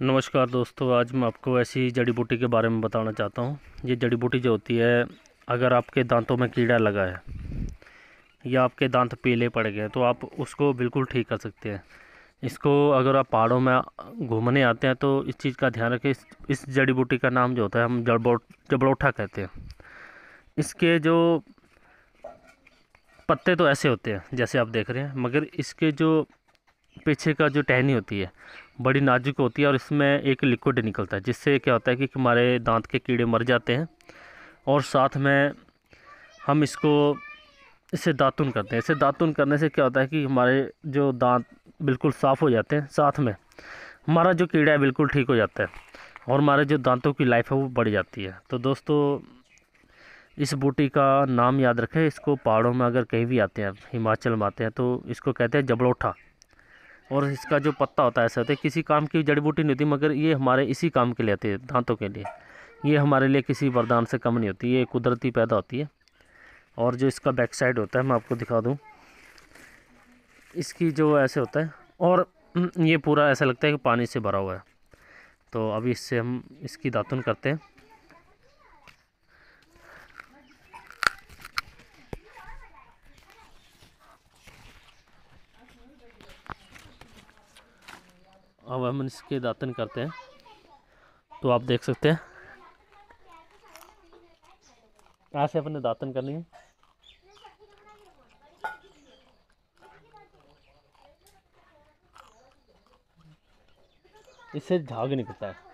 नमस्कार दोस्तों आज मैं आपको ऐसी जड़ी बूटी के बारे में बताना चाहता हूँ ये जड़ी बूटी जो होती है अगर आपके दांतों में कीड़ा लगा है या आपके दांत पीले पड़ गए तो आप उसको बिल्कुल ठीक कर सकते हैं इसको अगर आप पहाड़ों में घूमने आते हैं तो इस चीज़ का ध्यान रखें इस, इस जड़ी बूटी का नाम जो होता है हम जड़बोट जबड़ोठा कहते हैं इसके जो पत्ते तो ऐसे होते हैं जैसे आप देख रहे हैं मगर इसके जो पीछे का जो टहनी होती है बड़ी नाजुक होती है और इसमें एक लिक्विड निकलता है जिससे क्या होता है कि हमारे दांत के कीड़े मर जाते हैं और साथ में हम इसको इसे दातुन करते हैं इसे दातुन करने से क्या होता है कि हमारे जो दांत बिल्कुल साफ़ हो जाते हैं साथ में हमारा जो कीड़ा है बिल्कुल ठीक हो जाता है और हमारे जो दांतों की लाइफ है वो बढ़ जाती है तो दोस्तों इस बूटी का नाम याद रखें इसको पहाड़ों में अगर कहीं भी आते हैं हिमाचल में आते हैं तो इसको कहते हैं जबड़ोठा और इसका जो पत्ता होता है ऐसा होता है किसी काम की जड़ी बूटी नहीं होती मगर ये हमारे इसी काम के लिए आती है दांतों के लिए ये हमारे लिए किसी वरदान से कम नहीं होती ये कुदरती पैदा होती है और जो इसका बैक साइड होता है मैं आपको दिखा दूँ इसकी जो ऐसे होता है और ये पूरा ऐसा लगता है कि पानी से भरा हुआ है तो अभी इससे हम इसकी दातुन करते हैं अब हम इसके दातन करते हैं तो आप देख सकते हैं यहाँ से अपने दातन करनी है इससे झाग निकलता है